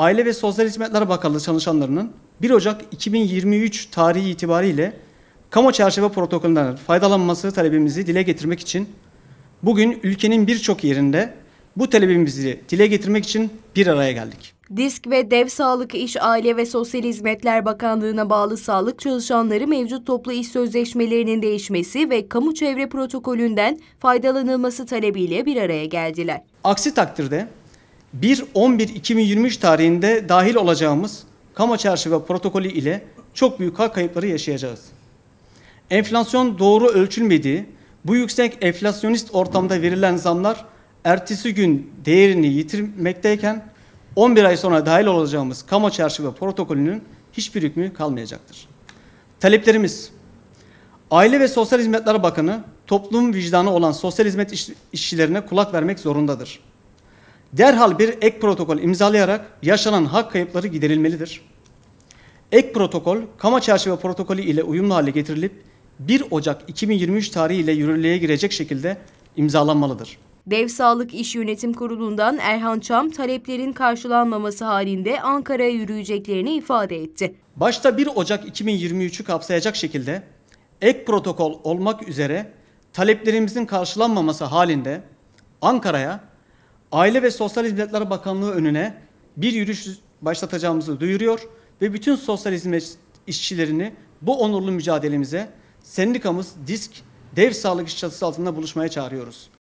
Aile ve Sosyal Hizmetler Bakanlığı çalışanlarının 1 Ocak 2023 tarihi itibariyle kamu çerçeve protokolünden faydalanması talebimizi dile getirmek için bugün ülkenin birçok yerinde bu talebimizi dile getirmek için bir araya geldik. Disk ve Dev Sağlık İş, Aile ve Sosyal Hizmetler Bakanlığı'na bağlı sağlık çalışanları mevcut toplu iş sözleşmelerinin değişmesi ve kamu çevre protokolünden faydalanılması talebiyle bir araya geldiler. Aksi takdirde 1-11-2023 tarihinde dahil olacağımız kamu çarşı ve protokolü ile çok büyük hak kayıpları yaşayacağız. Enflasyon doğru ölçülmediği, bu yüksek enflasyonist ortamda verilen zamlar ertesi gün değerini yitirmekteyken 11 ay sonra dahil olacağımız kamu çarşı ve protokolünün hiçbir hükmü kalmayacaktır. Taleplerimiz Aile ve Sosyal Hizmetler Bakanı toplum vicdanı olan sosyal hizmet işçilerine kulak vermek zorundadır derhal bir ek protokol imzalayarak yaşanan hak kayıpları giderilmelidir. Ek protokol Kama Çerçeve Protokolü ile uyumlu hale getirilip 1 Ocak 2023 tarihi ile yürürlüğe girecek şekilde imzalanmalıdır. Dev Sağlık İş Yönetim Kurulu'ndan Erhan Çam taleplerin karşılanmaması halinde Ankara'ya yürüyeceklerini ifade etti. Başta 1 Ocak 2023'ü kapsayacak şekilde ek protokol olmak üzere taleplerimizin karşılanmaması halinde Ankara'ya Aile ve Sosyal Hizmetler Bakanlığı önüne bir yürüyüş başlatacağımızı duyuruyor ve bütün sosyal hizmet işçilerini bu onurlu mücadelemize sendikamız DISK dev sağlık iş altında buluşmaya çağırıyoruz.